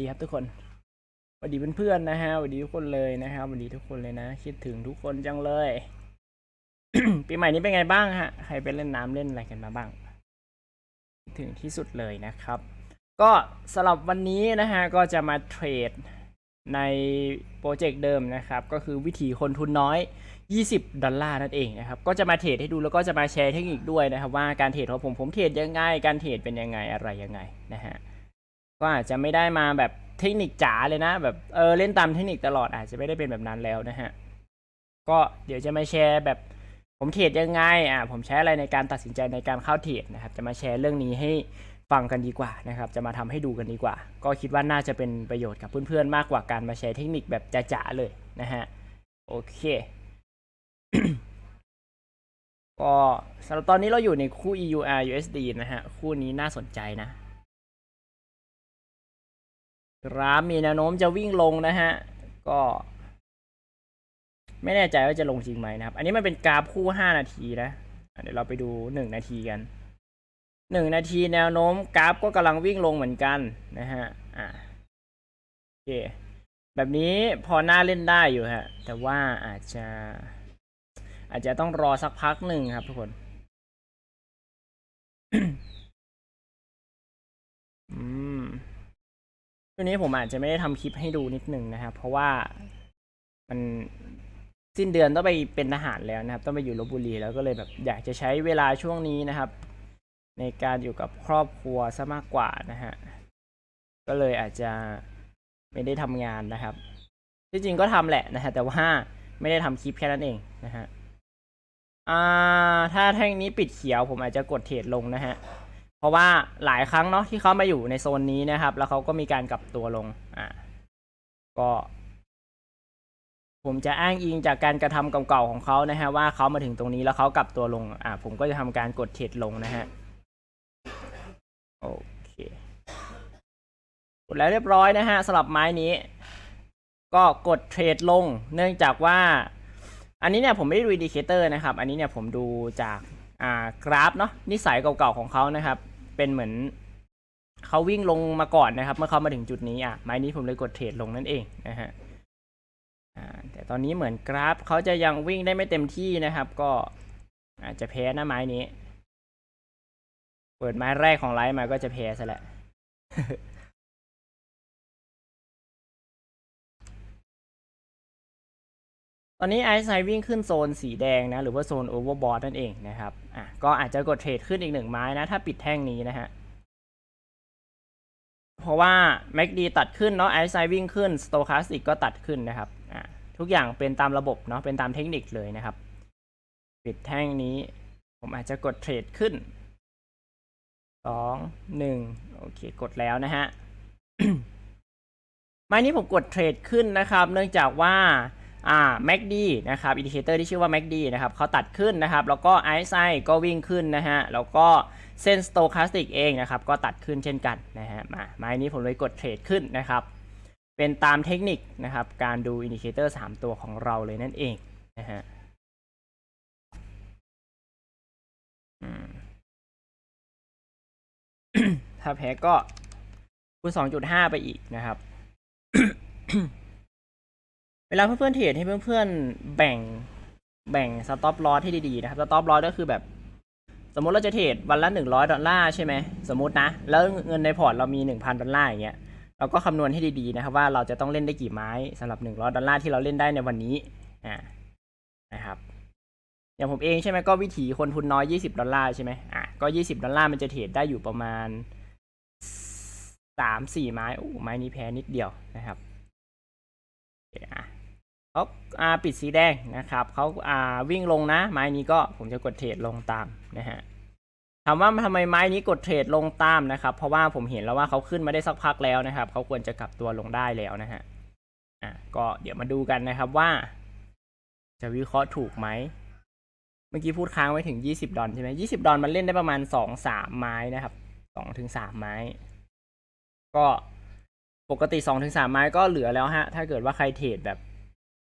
ดีครับทุกคน สวัสดีเพื่อนๆนะฮะ สวัสดีทุกคนเลยนะครับ สวัสดีทุกคนเลยนะ คิดถึงทุกคนจังเลย ปีใหม่นี้เป็นไงบ้างฮะ ใครไปเล่นน้ำเล่นอะไรกันมาบ้าง ถึงที่สุดเลยนะครับ ก็สำหรับวันนี้นะฮะ ก็จะมาเทรดในโปรเจกต์เดิมนะครับ ก็คือวิธีคนทุนน้อย 20 ดอลลาร์นั่นเองนะครับ ก็จะมาเทรดให้ดูแล้วก็จะมาแชร์เทคนิคด้วยนะครับ ว่าการเทรดของผมผมเทรดยังไง การเทรดเป็นยังไงอะไรยังไงนะฮะก็อาจจะไม่ได้มาแบบเทคนิคจ๋าเลยนะแบบเออเล่นตามเทคนิคตลอด อาจจะไม่ได้เป็นแบบนั้นแล้วนะฮะก็เดี๋ยวจะมาแชร์แบบ ผมเทรดยังไงอ่ะ ผมใช้อะไรในการตัดสินใจในการเข้าเทรดนะครับ จะมาแชร์เรื่องนี้ให้ฟังกันดีกว่านะครับ จะมาทำให้ดูกันดีกว่า ก็คิดว่าน่าจะเป็นประโยชน์กับเพื่อนๆมากกว่าการมาแชร์เทคนิคแบบจ๋าๆเลยนะฮะโอเคก็สำหรับตอนนี้เราอยู่ในคู่ EUR USD นะฮะคู่นี้น่าสนใจนะกราฟมีแนวโน้มจะวิ่งลงนะฮะ ก็ ไม่แน่ใจว่าจะลงจริงไหมนะครับ อันนี้มันเป็นกราฟคู่ห้านาทีนะ เดี๋ยวเราไปดูหนึ่งนาทีกัน หนึ่งนาทีแนวโน้ม กราฟก็กำลังวิ่งลงเหมือนกัน นะฮะ อ่าโอเค แบบนี้พอหน้าเล่นได้อยู่ฮะ แต่ว่าอาจจะ อาจจะต้องรอสักพักหนึ่งครับทุกคนช่วงนี้ผมอาจจะไม่ได้ทำคลิปให้ดูนิดนึงนะครับ เพราะว่ามันสิ้นเดือนต้องไปเป็นทหารแล้วนะครับ ต้องไปอยู่ลบบุรีแล้วก็เลยแบบ อยากจะใช้เวลาช่วงนี้นะครับ ในการอยู่กับครอบครัวซะมากกว่านะฮะก็เลยอาจจะไม่ได้ทำงานนะครับที่จริงก็ทำแหละนะฮะแต่ว่า ไม่ได้ทำคลิปแค่นั้นเองนะฮะอ่าถ้าแท่งนี้ปิดเขียวผมอาจจะกดเทรดลงนะฮะเพราะว่าหลายครั้งเนาะที่เขามาอยู่ในโซนนี้นะครับ แล้วเขาก็มีการกลับตัวลงอ่าก็ ผมจะอ้างอิงจากการกระทำเก่าๆของเขานะฮะ ว่าเขามาถึงตรงนี้แล้วเขากลับตัวลง อ่าผมก็จะทำการกดเทรดลงนะฮะโอเคกดแล้วเรียบร้อยนะฮะสำหรับไม้นี้ ก็กดเทรดลง เนื่องจากว่า อันนี้เนี่ยผมไม่ได้ดูดีเคเตอร์นะครับอันนี้เนี่ยผมดูจากอ่ากราฟเนาะนิสัยเก่าๆของเขานะครับเป็นเหมือน เขาวิ่งลงมาก่อนนะครับ เมื่อเขามาถึงจุดนี้อ่ะไม้นี้ผมเลยกดเทรดลงนั่นเองนะฮะแต่ตอนนี้เหมือนกราฟเขาจะยังวิ่งได้ไม่เต็มที่นะครับ ก็ อาจจะแพ้นะไม้นี้ เปิดไม้แรกของไลฟ์มาก็จะแพ้ซะแหละตอนนี้ไอซ์ไนวิ่งขึ้นโซนสีแดงนะหรือว่าโซนโอเวอร์บอทนั่นเองนะครับอ่ะก็อาจจะกดเทรดขึ้นอีกหนึ่งไม้นะ ถ้าปิดแท่งนี้นะฮะเพราะว่าแม็กดีตัดขึ้นเนาะไอซ์ไนวิ่งขึ้นสโตคัสตีกก็ตัดขึ้นนะครับอ่ะทุกอย่างเป็นตามระบบเนาะเป็นตามเทคนิคเลยนะครับ ปิดแท่งนี้ ผมอาจจะกดเทรดขึ้นสองหนึ่งโอเค กดแล้วนะฮะไม้นี้ผมกดเทรดขึ้นนะครับ เนื่องจากว่าอ่า m a c นะครับ อินดิเคเตอร์ที่ชื่อว่าแ็กดีนะครับ เขาตัดขึ้นนะครับ แล้วก็ไอ์ไซก็วิ่งขึ้นนะฮะ แล้วก็เส้นสโตคาสติกเองนะครับ ก็ตัดขึ้นเช่นกันนะฮะมาไม้นี้ผมเลยกดเทรดขึ้นนะครับ เป็นตามเทคนิคนะครับ การดูอินดิเคเตอร์ 3 ตัวของเราเลยนั่นเอง นะฮะถ้าแพ้ก็คูณ2.5 ไปอีกนะครับเวลาเพื่อนๆเทรดให้เพื่อนๆแบ่งแบ่งสต็อปลอสให้ดีๆนะครับสต็อปลอสก็คือแบบ สมมติเราจะเทรดวันละหนึ่งร้อยดอลลาร์ใช่ไหมสมมตินะแล้วเงินในพอร์ตเรามีหนึ่งพันดอลลาร์อย่างเงี้ยเราก็คำนวณให้ดีๆนะครับ ว่าเราจะต้องเล่นได้กี่ไม้สำหรับหนึ่งร้อดอลลาร์ที่เราเล่นได้ในวันนี้อ่านะครับอย่างผมเองใช่ไหมก็วิถีคนทุนน้อยยี่สิบดอลลาร์ใช่ไหมอ่ะก็ยี่สิบดอลลาร์มันจะเทรดได้อยู่ประมาณสสามี่ไม้โอ้ไม้นี้แพ้นิดเดียวนะครับอ่ะเขาอาปิดสีแดงนะครับเขาอาวิ่งลงนะไม้นี้ก็ ผมจะกดเทรดลงตามนะฮะถามว่าทำไมไม้นี้กดเทรดลงตามนะครับ เพราะว่าผมเห็นแล้วว่าเขาขึ้นมาได้สักพักแล้วนะครับเขาควรจะกลับตัวลงได้แล้วนะฮะอ่ะก็เดี๋ยวมาดูกันนะครับว่า จะวิเคราะห์ถูกไหมเมื่อกี้พูดค้างไว้ถึง 20ดอลใช่ไหมยี่สิบดอลมันเล่นได้ประมาณ2มไม้นะครับ2ถึงสามไม้ ก็ปกติ2ถึงสามไม้ก็เหลือแล้วฮะถ้าเกิดว่าใครเทรดแบบ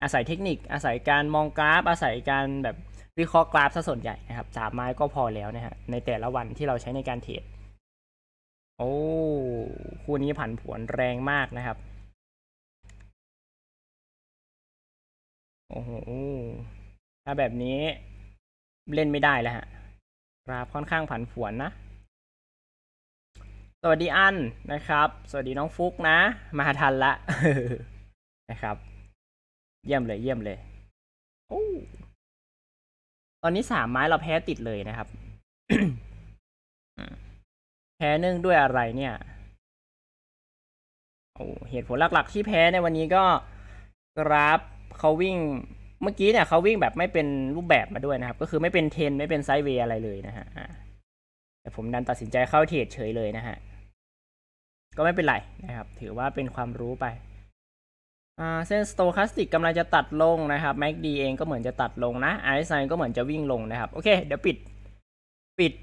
อาศัยเทคนิคอาศัยการมองกราฟ อาศัยการแบบวิเคราะห์กราฟซะส่วนใหญ่นะครับสามไม้ก็พอแล้วนะฮะในแต่ละวันที่เราใช้ในการเทรดโอ้คู่นี้ผันผวนแรงมากนะครับโอ้โหถ้าแบบนี้ เล่นไม่ได้แล้วฮะกราฟค่อนข้างผันผวนนะสวัสดีอันนะครับ สวัสดีน้องฟุกนะ มาทันละนะครับเยี่ยมเลยเยี่ยมเลย โอ้ตอนนี้สามไม้เราแพ้ติดเลยนะครับ แพ้เนื่องด้วยอะไรเนี่ยโอ้เหตุผลหลักๆที่แพ้ในวันนี้ก็กราฟเขาวิ่งเมื่อกี้เนี่ยเขาวิ่งแบบไม่เป็นรูปแบบมาด้วยนะครับ ก็คือไม่เป็นเทนไม่เป็นไซเวย์อะไรเลยนะฮะแต่ผมดันตัดสินใจเข้าเทรดเฉยเลยนะฮะ ก็ไม่เป็นไรนะครับ ถือว่าเป็นความรู้ไปเส้นสโตคัสติกกำลังจะตัดลงนะครับ MACD เองก็เหมือนจะตัดลงนะซน i ก็เหมือนจะวิ่งลงนะครับ โอเค เดี๋ยวปิดปิด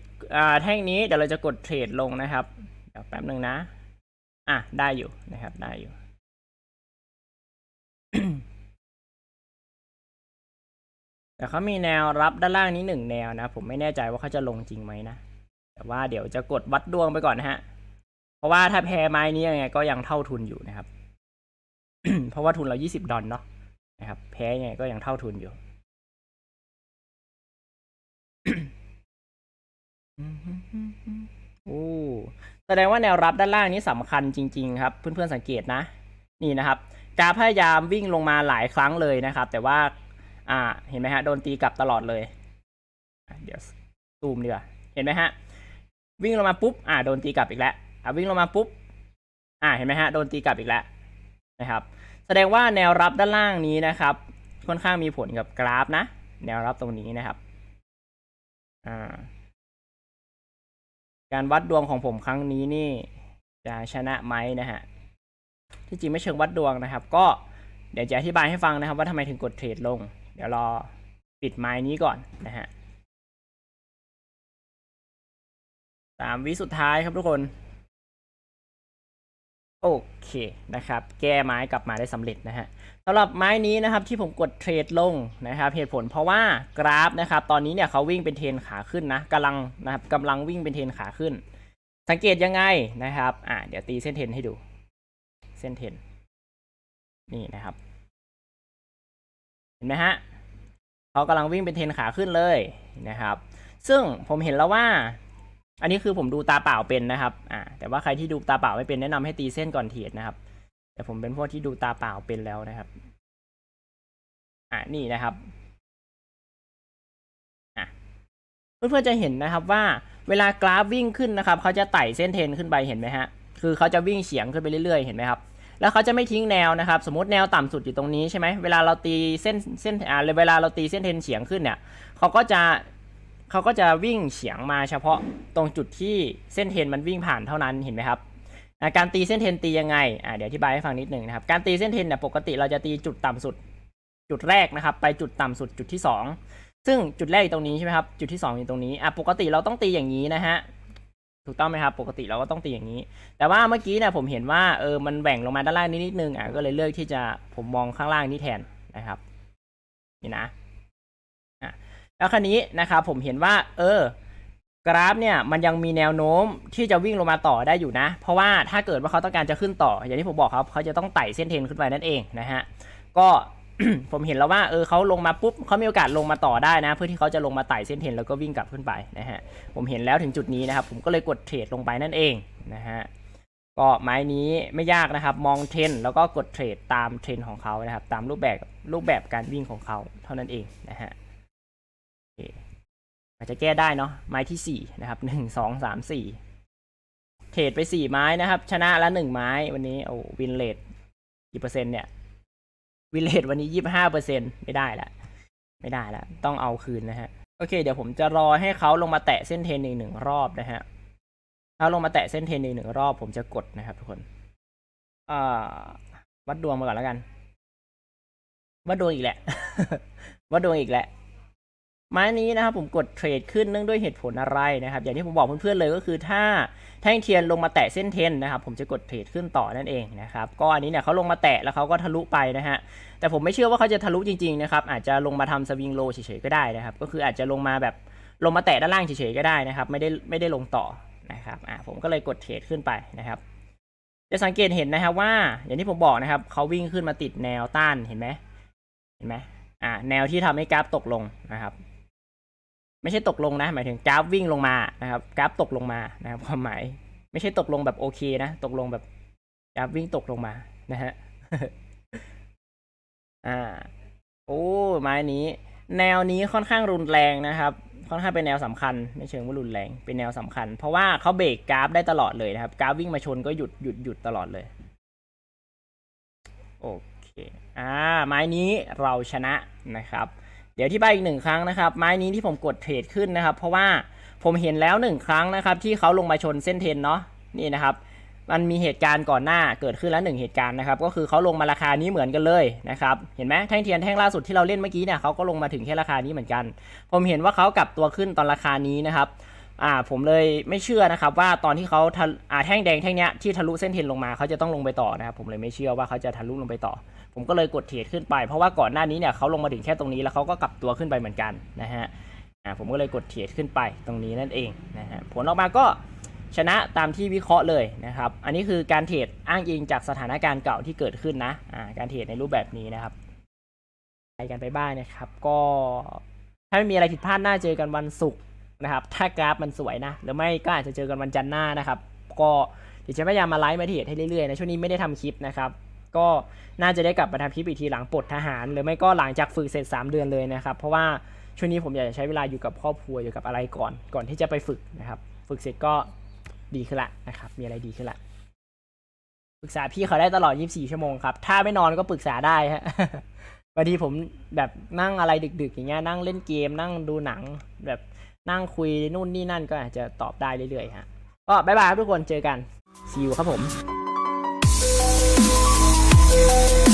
แท่งนี้ เดี๋ยวเราจะกดเทรดลงนะครับ เดี๋ยวแป๊บหนึ่งนะ อ่ะได้อยู่นะครับ ได้อยู่แต่เขามีแนวรับด้านล่างนี้หนึ่งแนวนะผมไม่แน่ใจว่าเขาจะลงจริงไหมนะแต่ว่าเดี๋ยวจะกดวัดดวงไปก่อนนะฮะเพราะว่าถ้าแพ้ไม้นี้ยังไงก็ยังเท่าทุนอยู่นะครับเพราะว่าทุนเรา 20 ดอลเนาะ นะครับ แพ้ยังไงก็ยังเท่าทุนอยู่โอ้แสดงว่าแนวรับด้านล่างนี้สำคัญจริงๆครับ เพื่อนๆสังเกตนะ นี่นะครับ กาพยายามวิ่งลงมาหลายครั้งเลยนะครับ แต่ว่า อ่า เห็นไหมฮะ โดนตีกลับตลอดเลย เดี๋ยวซูมดีกว่า เห็นไหมฮะ วิ่งลงมาปุ๊บ อ่าโดนตีกลับอีกแล้ว อ่าวิ่งลงมาปุ๊บ อ่า เห็นไหมฮะ โดนตีกลับอีกแล้วนะครับแสดงว่าแนวรับด้านล่างนี้นะครับ ค่อนข้างมีผลกับกราฟนะแนวรับตรงนี้นะครับการวัดดวงของผมครั้งนี้นี่จะชนะไหมนะฮะที่จริงไม่เชิงวัดดวงนะครับ ก็เดี๋ยวจะอธิบายให้ฟังนะครับว่าทำไมถึงกดเทรดลง เดี๋ยวรอปิดไม้นี้ก่อนนะฮะสามวิสุดท้ายครับทุกคนโอเคนะครับแก้ไม้กลับมาได้สำเร็จนะฮะสำหรับไม้นี้นะครับ ที่ผมกดเทรดลงนะครับเหตุผลเพราะว่ากราฟนะครับตอนนี้เนี่ยเขาวิ่งเป็นเทนขาขึ้นนะกำลังนะครับกำลังวิ่งเป็นเทนขาขึ้น สังเกตยังไงนะครับ อ่าเดี๋ยวตีเส้นเทนให้ดู เส้นเทน นี่นะครับ เห็นไหมฮะเขากำลังวิ่งเป็นเทนขาขึ้นเลยนะครับ ซึ่งผมเห็นแล้วว่าอันนี้คือผมดูตาเปล่าเป็นนะครับ อ่าแต่ว่าใครที่ดูตาเปล่าไม่เป็นแนะนำให้ตีเส้นก่อนเทียดนะครับ แต่ผมเป็นพวกที่ดูตาเปล่าเป็นแล้วนะครับ อ่านี่นะครับอ่เพื่อนๆจะเห็นนะครับว่าเวลากราฟวิ่งขึ้นนะครับ เขาจะไต่เส้นเทนขึ้นไปเห็นไหมฮะ คือเขาจะวิ่งเฉียงขึ้นไปเรื่อยๆเห็นไหมครับ แล้วเขาจะไม่ทิ้งแนวนะครับ สมมติแนวต่ำสุดอยู่ตรงนี้ใช่ไหมเวลาเราตีเส้นเส้นอ่าเวลาเราตีเส้นเทนเฉียงขึ้นเนี่ยเขาก็จะเขาก็จะวิ่งเฉียงมาเฉพาะตรงจุดที่เส้นเทนมันวิ่งผ่านเท่านั้นเห็นไหมครับ การตีเส้นเทนตียังไงเดี๋ยวอธิบายให้ฟังนิดหนึ่งนะครับ การตีเส้นเทนเนี่ยปกติเราจะตีจุดต่ำสุด จุดแรกนะครับ ไปจุดต่ำสุดจุดที่2ซึ่งจุดแรกอยู่ตรงนี้ใช่ไหมครับจุดที่2อยู่ตรงนี้อ่ะปกติเราต้องตีอย่างนี้นะฮะถูกต้องไหมครับ ปกติเราก็ต้องตีอย่างนี้ แต่ว่าเมื่อกี้เนี่ยผมเห็นว่าเออมันแหว่งลงมาด้านล่างนิดนิดนึงอ่ะก็เลยเลือกที่จะผมมองข้างล่างนี้แทนนะครับนี่นะแล้วคันนี้นะครับผมเห็นว่าเออกราฟเนี่ยมันยังมีแนวโน้มที่จะวิ่งลงมาต่อได้อยู่นะ เพราะว่าถ้าเกิดว่าเขาต้องการจะขึ้นต่อ อย่างที่ผมบอกครับเขาจะต้องไต่เส้นเทนขึ้นไปนั่นเองนะฮะก็ผมเห็นแล้วว่าเออเขาลงมาปุ๊บเขามีโอกาสลงมาต่อได้นะ เพื่อที่เขาจะลงมาไต่เส้นเทนแล้วก็วิ่งกลับขึ้นไปนะฮะผมเห็นแล้วถึงจุดนี้นะครับ ผมก็เลยกดเทรดลงไปนั่นเองนะฮะก็ไม้นี้ไม่ยากนะครับ มองเทรนแล้วก็กดเทรดตามเทรนของเขานะครับตามรูปแบบรูปแบบการวิ่งของเขาเท่านั้นเองนะฮะอาจจะแก้ได้เนาะไม้ที่สี่นะครับหนึ่งงสสอามสี่เทรดไปสี่ไม้นะครับ ชนะละงไม้วันนี้โอ้วินเลดกี่เปอร์เซ็นต์เนี่ย วินเลดวันนี้ยี่บห้าเปอร์เซ็นต์ไม่ได้ละ ไม่ได้ละต้องเอาคืนนะฮะโอเคเดี๋ยวผมจะรอให้เขาลงมาแตะเส้นเทนหนึ่งหนึ่งรอบนะฮะเ้าลงมาแตะเส้นเทนหนึ่งหนึ่งรอบ ผมจะกดนะครับทุกคนอวัดดวงมาก่อนแล้วกันวัดดวงอีกแหละ วัดดวงอีกแหละไม้นี้นะครับ ผมกดเทรด ขึ้นเนื่องด้วยเหตุผลอะไรนะครับ อย่างที่ผมบอกเพื่อนๆ เลยก็คือถ้าแท่งเทียนลงมาแตะเส้นเทนนะครับ ผมจะกดเทรดขึ้นต่อนั่นเองนะครับ ก็อันนี้เนี่ยเขาลงมาแตะแล้วเขาก็ทะลุไปนะฮะแต่ผมไม่เชื่อว่าเขาจะทะลุจริงๆ นะครับ อาจจะลงมาทำสวิงโลเฉยๆก็ได้นะครับ ก็คืออาจจะลงมาแบบลงมาแตะด้านล่างเฉยๆก็ได้นะครับ ไม่ได้ไม่ได้ลงต่อนะครับ อ่าผมก็เลยกดเทรดขึ้นไปนะครับ จะสังเกตเห็นนะครับ ว่า อย่างที่ผมบอกนะครับเขาวิ่งขึ้นมาติดแนวต้านเห็นไหมเห็นไหมอ่า แนวที่ทำให้กราฟตกลงนะครับไม่ใช่ตกลงนะ หมายถึงกราฟวิ่งลงมานะครับ กราฟตกลงมานะครับ ความหมายไม่ใช่ตกลงแบบโอเคนะ ตกลงแบบกราฟวิ่งตกลงมานะฮะอ่า โอ้ไม้นี้ แนวนี้ค่อนข้างรุนแรงนะครับค่อนข้างเป็นแนวสำคัญไม่เชิงว่ารุนแรง เป็นแนวสำคัญ เพราะว่าเขาเบรกกราฟได้ตลอดเลยนะครับกราฟวิ่งมาชนก็หยุดหยุดหยุดตลอดเลยโอเค อ่าไม้นี้เราชนะนะครับเดี๋ยวที่ไปอีกหนึ่งครั้งนะครับ ไม้นี้ที่ผมกดเทรดขึ้นนะครับ เพราะว่าผมเห็นแล้วหนึ่งครั้งนะครับ ที่เขาลงมาชนเส้นเทนเนาะนี่นะครับมันมีเหตุการณ์ก่อนหน้าเกิดขึ้นแล้วหนึ่งเหตุการณ์นะครับ ก็คือเขาลงมาราคานี้เหมือนกันเลยนะครับเห็นไหมแท่งเทียนแท่งล่าสุดที่เราเล่นเมื่อกี้เนี่ยเขาก็ลงมาถึงแค่ราคานี้เหมือนกัน ผมเห็นว่าเขากลับตัวขึ้นตอนราคานี้นะครับอ่าผมเลยไม่เชื่อนะครับว่าตอนที่เขาอ่าแท่งแดงแท่งเนี้ยที่ทะลุเส้นเทนลงมาเขาจะต้องลงไปต่อนะครับผมเลยไม่เชื่อว่าเขาจะทะลุลงไปต่อผมก็เลยกดเทรดขึ้นไปเพราะว่าก่อนหน้านี้เนี่ยเขาลงมาถึงแค่ตรงนี้แล้วเขาก็กลับตัวขึ้นไปเหมือนกันนะฮะผมก็เลยกดเทรดขึ้นไปตรงนี้นั่นเองนะฮะผลออกมาก็ชนะตามที่วิเคราะห์เลยนะครับอันนี้คือการเทรดอ้างอิงจากสถานการณ์เก่าที่เกิดขึ้นนะการเทรดในรูปแบบนี้นะครับไปกันไปบ้างนะครับ ก็ถ้าไม่มีอะไรผิดพลาดน่าเจอกันวันศุกร์นะครับถ้ากราฟมันสวยนะหรือไม่ก็อาจจะเจอกันวันจันทร์หน้านะครับ ก็เดี๋ยวจะพยายามมาไลฟ์มาเทรดให้เรื่อยๆนะช่วงนี้ไม่ได้ทำคลิปนะครับก็น่าจะได้กลับมาทำคลิปอีกทีหลังปลดทหาร หรือไม่ก็หลังจากฝึกเสร็จ 3 เดือนเลยนะครับ เพราะว่าช่วงนี้ผมอยากจะใช้เวลาอยู่กับครอบครัวอยู่กับอะไรก่อน ก่อนที่จะไปฝึกนะครับ ฝึกเสร็จก็ดีขึ้นละนะครับมีอะไรดีขึ้นละปรึกษาพี่เขาได้ตลอด 24 ชั่วโมงครับถ้าไม่นอนก็ปรึกษาได้ฮะบางทีผมแบบนั่งอะไรดึก ๆ อย่างเงี้ยนั่งเล่นเกมนั่งดูหนังแบบนั่งคุยนู่นนี่นั่นก็อาจจะตอบได้เรื่อยๆฮะก็บ๊ายบายครับทุกคนเจอกันซีิวครับผม you.